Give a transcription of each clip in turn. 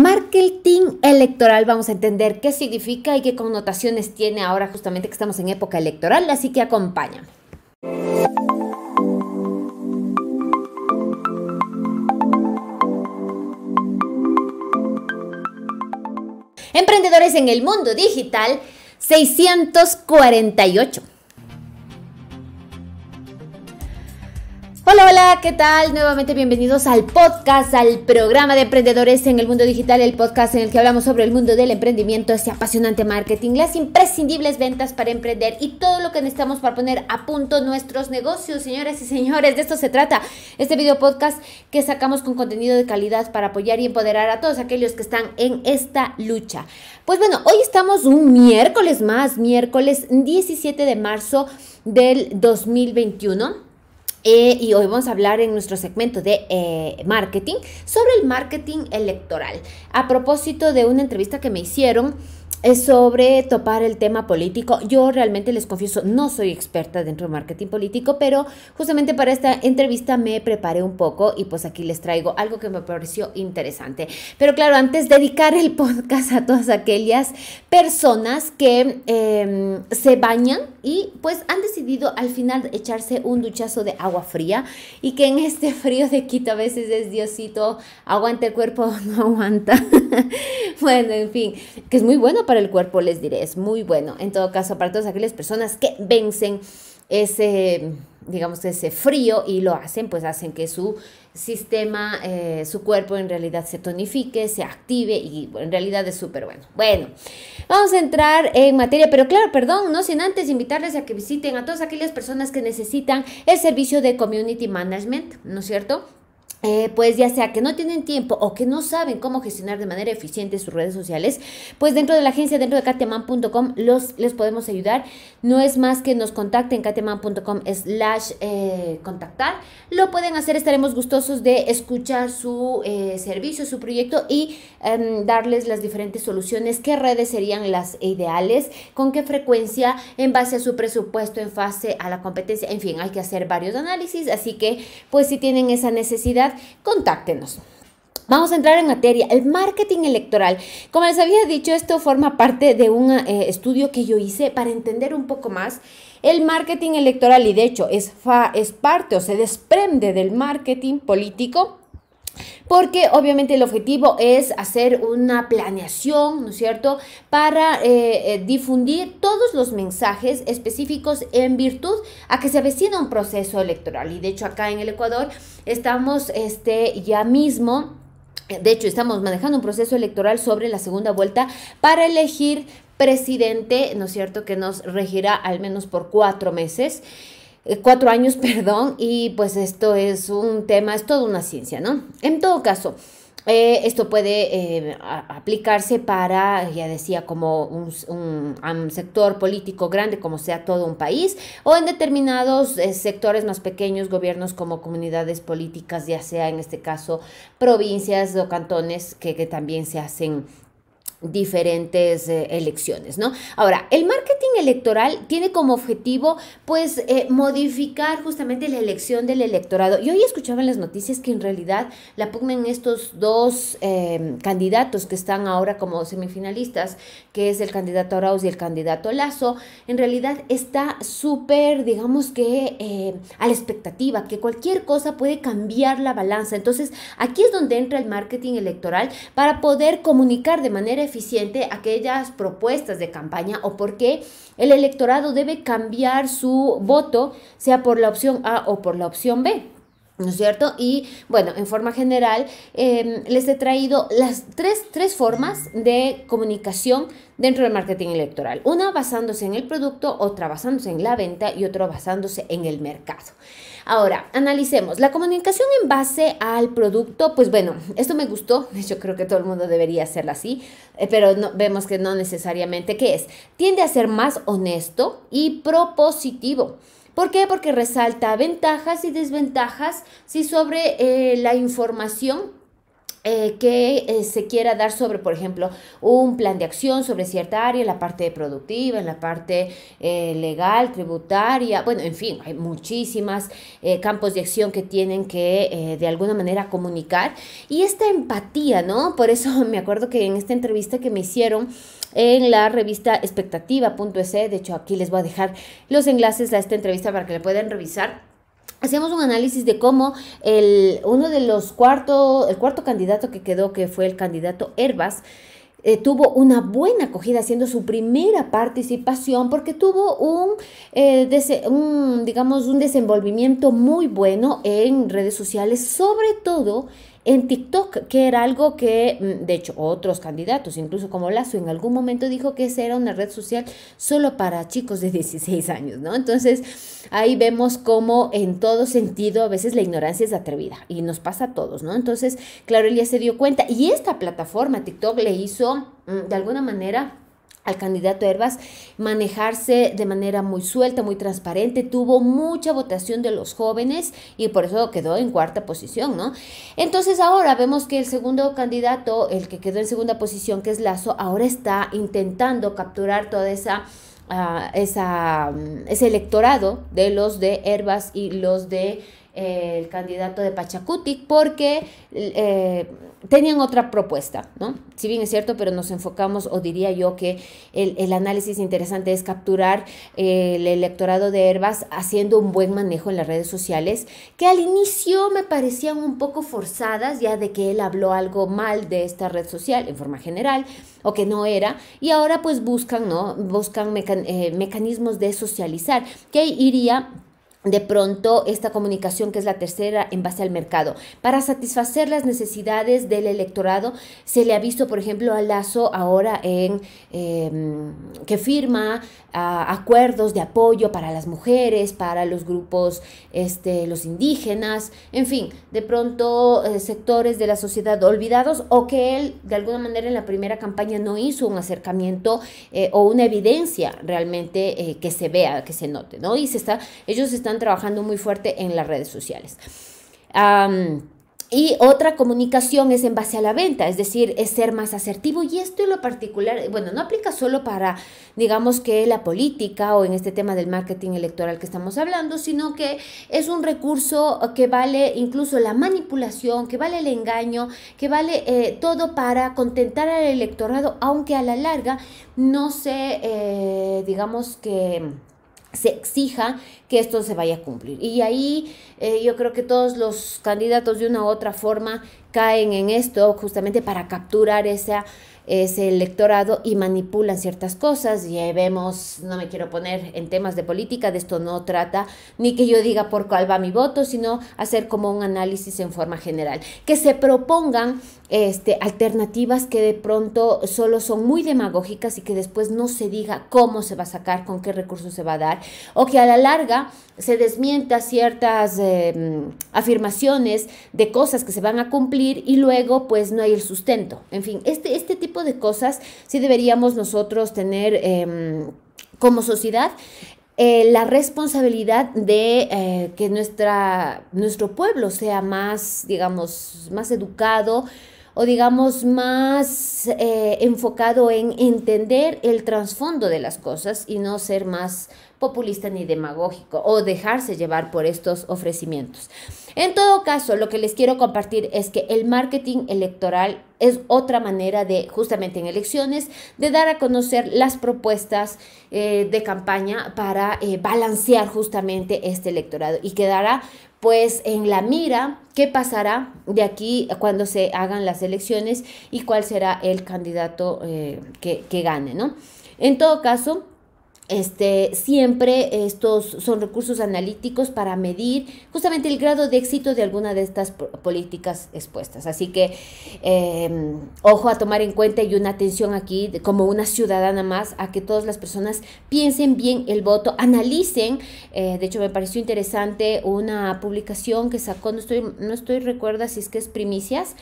Marketing electoral, vamos a entender qué significa y qué connotaciones tiene ahora justamente que estamos en época electoral, así que acompáñame. Emprendedores en el mundo digital 648. Hola, hola, ¿qué tal? Nuevamente bienvenidos al podcast, al programa de emprendedores en el mundo digital, el podcast en el que hablamos sobre el mundo del emprendimiento, ese apasionante marketing, las imprescindibles ventas para emprender y todo lo que necesitamos para poner a punto nuestros negocios, señoras y señores. De esto se trata este video podcast que sacamos con contenido de calidad para apoyar y empoderar a todos aquellos que están en esta lucha. Pues bueno, hoy estamos un miércoles más, miércoles 17 de marzo del 2021. Eh, y hoy vamos a hablar en nuestro segmento de eh, marketing sobre el marketing electoral. A propósito de una entrevista que me hicieron sobre topar el tema político, yo realmente les confieso, no soy experta dentro de marketing político, pero justamente para esta entrevista me preparé un poco y pues aquí les traigo algo que me pareció interesante. Pero claro, antes dedicar el podcast a todas aquellas personas que em, se bañan y pues han decidido al final echarse un duchazo de agua fría y que en este frío de Quito a veces es Diosito, aguanta el cuerpo, no aguanta. bueno, en fin, que es muy bueno para el cuerpo, les diré, es muy bueno. En todo caso, para todas aquellas personas que vencen ese, digamos, ese frío y lo hacen, pues hacen que su sistema, eh, su cuerpo en realidad se tonifique, se active y en realidad es súper bueno. Bueno, vamos a entrar en materia, pero claro, perdón, no sin antes invitarles a que visiten a todas aquellas personas que necesitan el servicio de Community Management, ¿no es cierto? Eh, pues ya sea que no tienen tiempo o que no saben cómo gestionar de manera eficiente sus redes sociales, pues dentro de la agencia, dentro de kateman.com, les podemos ayudar. No es más que nos contacten kateman.com slash eh, contactar. Lo pueden hacer, estaremos gustosos de escuchar su eh, servicio, su proyecto y em, darles las diferentes soluciones, qué redes serían las ideales, con qué frecuencia, en base a su presupuesto, en fase a la competencia, en fin, hay que hacer varios análisis, así que pues si tienen esa necesidad, contáctenos. Vamos a entrar en materia. El marketing electoral. Como les había dicho, esto forma parte de un eh, estudio que yo hice para entender un poco más el marketing electoral y de hecho es, es parte o se desprende del marketing político porque obviamente el objetivo es hacer una planeación, ¿no es cierto?, para eh, eh, difundir todos los mensajes específicos en virtud a que se avecina un proceso electoral. Y de hecho acá en el Ecuador estamos este, ya mismo... De hecho, estamos manejando un proceso electoral sobre la segunda vuelta para elegir presidente, ¿no es cierto?, que nos regirá al menos por cuatro meses. Eh, cuatro años, perdón, y pues esto es un tema, es toda una ciencia, ¿no? En todo caso, eh, esto puede eh, aplicarse para, ya decía, como un, sector político grande, como sea todo un país, o en determinados sectores más pequeños, gobiernos como comunidades políticas, ya sea en este caso provincias o cantones que, que también se hacen diferentes eh, elecciones, ¿no? Ahora, el marketing electoral tiene como objetivo, pues, eh, modificar justamente la elección del electorado. Y hoy escuchaba en las noticias que en realidad la en estos dos em, candidatos que están ahora como semifinalistas, que es el candidato Arauz y el candidato Lazo, en realidad está súper, digamos que, eh, a la expectativa, que cualquier cosa puede cambiar la balanza. Entonces, aquí es donde entra el marketing electoral para poder comunicar de manera eficiente aquellas propuestas de campaña o porque el electorado debe cambiar su voto, sea por la opción A o por la opción B. ¿No es cierto? Y bueno, en forma general, em, les he traído las tres, tres, formas de comunicación dentro del marketing electoral. Una basándose en el producto, otra basándose en la venta y otra basándose en el mercado. Ahora, analicemos. La comunicación en base al producto, pues bueno, esto me gustó. Yo creo que todo el mundo debería hacerla así, eh, pero no, vemos que no necesariamente. ¿Qué es? Tiende a ser más honesto y propositivo. ¿Por qué? Porque resalta ventajas y desventajas si sobre eh, la información eh, que eh, se quiera dar sobre, por ejemplo, un plan de acción sobre cierta área, la parte productiva, en la parte eh, legal, tributaria, bueno, en fin, hay muchísimas campos de acción que tienen que de alguna manera comunicar. Y esta empatía, ¿no? Por eso me acuerdo que en esta entrevista que me hicieron en la revista expectativa.es, e, de hecho aquí les voy a dejar los enlaces a esta entrevista para que la puedan revisar. Hacemos un análisis de cómo el, uno de los cuarto, el cuarto candidato que quedó, que fue el candidato Herbas, eh, tuvo una buena acogida siendo su primera participación porque tuvo un, eh, un, digamos, un desenvolvimiento muy bueno en redes sociales, sobre todo en TikTok, que era algo que, mm, de hecho, otros candidatos, incluso como Lazo, en algún momento dijo que esa era una red social solo para chicos de 16 años, ¿no? Entonces, ahí vemos cómo en todo sentido a veces la ignorancia es atrevida y nos pasa a todos, ¿no? Entonces, claro, él ya se dio cuenta y esta plataforma TikTok le hizo, mm, de alguna manera, al candidato Herbas manejarse de manera muy suelta, muy transparente, tuvo mucha votación de los jóvenes y por eso quedó en cuarta posición, ¿no? Entonces ahora vemos que el segundo candidato, el que quedó en segunda posición, que es Lazo, ahora está intentando capturar toda esa ah, esa, mm, ese electorado de los de Herbas y los de el candidato de Pachacuti porque eh, tenían otra propuesta, ¿no? Si bien es cierto, pero nos enfocamos, o diría yo que el, análisis interesante es capturar eh, el electorado de Herbas haciendo un buen manejo en las redes sociales, que al inicio me parecían un poco forzadas, ya de que él habló algo mal de esta red social en forma general, o que no era, y ahora pues buscan, ¿no? Buscan eh, mecanismos de socializar, que iría de pronto esta comunicación, que es la tercera en base al mercado. Para satisfacer las necesidades del electorado, se le ha visto, por ejemplo, a Lazo ahora en em, que firma ah, acuerdos de apoyo para las mujeres, para los grupos, este, los indígenas, en fin, de pronto eh, sectores de la sociedad olvidados o que él de alguna manera en la primera campaña no hizo un acercamiento eh, o una evidencia realmente eh, que se vea, que se note, ¿no? Y se está, ellos están trabajando muy fuerte en las redes sociales. y otra comunicación es en base a la venta, es decir, es ser más asertivo. Y esto en lo particular, bueno, no aplica solo para, digamos que la política o en este tema del marketing electoral que estamos hablando, sino que es un recurso que vale incluso la manipulación, que vale el engaño, que vale eh, todo para contentar al electorado, aunque a la larga no se, eh, digamos que se exija que esto se vaya a cumplir. Y ahí eh, yo creo que todos los candidatos de una u otra forma caen en esto justamente para capturar esa, es electorado y manipulan ciertas cosas. Y vemos, no me quiero poner en temas de política, de esto no trata ni que yo diga por cuál va mi voto, sino hacer como un análisis en forma general. Que se propongan este, alternativas que de pronto solo son muy demagógicas y que después no se diga cómo se va a sacar, con qué recursos se va a dar, o que a la larga se desmienta ciertas em, afirmaciones de cosas que se van a cumplir y luego pues no hay el sustento. En fin, este, este tipo de cosas sí deberíamos nosotros tener em, como sociedad eh, la responsabilidad de eh, que nuestra, nuestro pueblo sea más, digamos, más educado o digamos más eh, enfocado en entender el trasfondo de las cosas y no ser más populista ni demagógico o dejarse llevar por estos ofrecimientos. En todo caso, lo que les quiero compartir es que el marketing electoral es otra manera de, justamente en elecciones, de dar a conocer las propuestas eh, de campaña para eh, balancear justamente este electorado y quedará pues en la mira qué pasará de aquí cuando se hagan las elecciones y cuál será el candidato eh, que, que gane, ¿no? En todo caso, este, siempre estos son recursos analíticos para medir justamente el grado de éxito de alguna de estas políticas expuestas. Así que em, ojo a tomar en cuenta y una atención aquí como una ciudadana más a que todas las personas piensen bien el voto, analicen. Eh, de hecho, me pareció interesante una publicación que sacó, no estoy, no estoy recuerda si es que es primicias,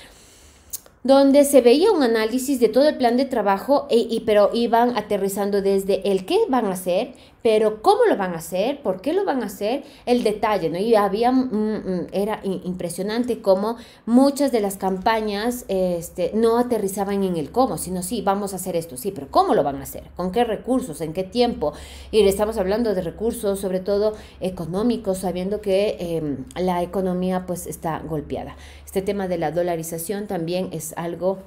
donde se veía un análisis de todo el plan de trabajo, e, y, pero iban aterrizando desde el qué van a hacer, pero cómo lo van a hacer, por qué lo van a hacer, el detalle, ¿no? Y había, mm, mm, era impresionante cómo muchas de las campañas este, no aterrizaban en el cómo, sino sí, vamos a hacer esto, sí, pero ¿cómo lo van a hacer? ¿Con qué recursos? ¿En qué tiempo? Y estamos hablando de recursos, sobre todo económicos, sabiendo que em, la economía pues está golpeada. Este tema de la dolarización también es algo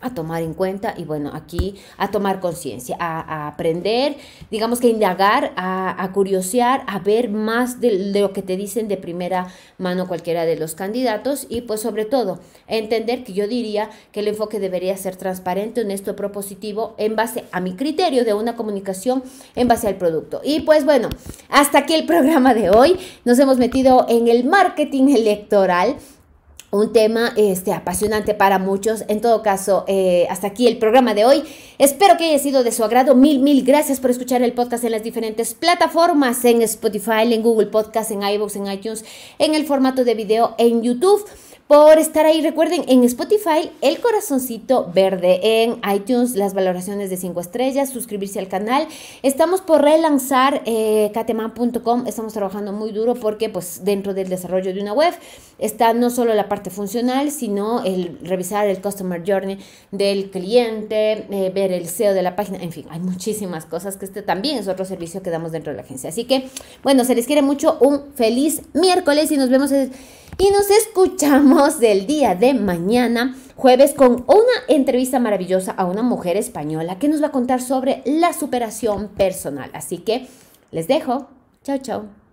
a tomar en cuenta y bueno, aquí a tomar conciencia, a, aprender, digamos que indagar, a, curiosear, a ver más de, de, lo que te dicen de primera mano cualquiera de los candidatos y pues sobre todo entender que yo diría que el enfoque debería ser transparente, honesto, propositivo en base a mi criterio de una comunicación en base al producto. Y pues bueno, hasta aquí el programa de hoy. Nos hemos metido en el marketing electoral un tema este, apasionante para muchos. En todo caso, eh, hasta aquí el programa de hoy. Espero que haya sido de su agrado. Mil, mil gracias por escuchar el podcast en las diferentes plataformas, en Spotify, en Google Podcast, en iVoox, en iTunes, en el formato de video, en YouTube. Por estar ahí, recuerden, en Spotify, el corazoncito verde, en iTunes, las valoraciones de 5 estrellas, suscribirse al canal. Estamos por relanzar eh, kateman.com, estamos trabajando muy duro porque pues dentro del desarrollo de una web está no solo la parte funcional, sino el revisar el customer journey del cliente, eh, ver el SEO de la página, en fin, hay muchísimas cosas que este también es otro servicio que damos dentro de la agencia. Así que, bueno, se les quiere mucho, un feliz miércoles y nos vemos y nos escuchamos del día de mañana, jueves, con una entrevista maravillosa a una mujer española que nos va a contar sobre la superación personal. Así que les dejo. Chao, chao.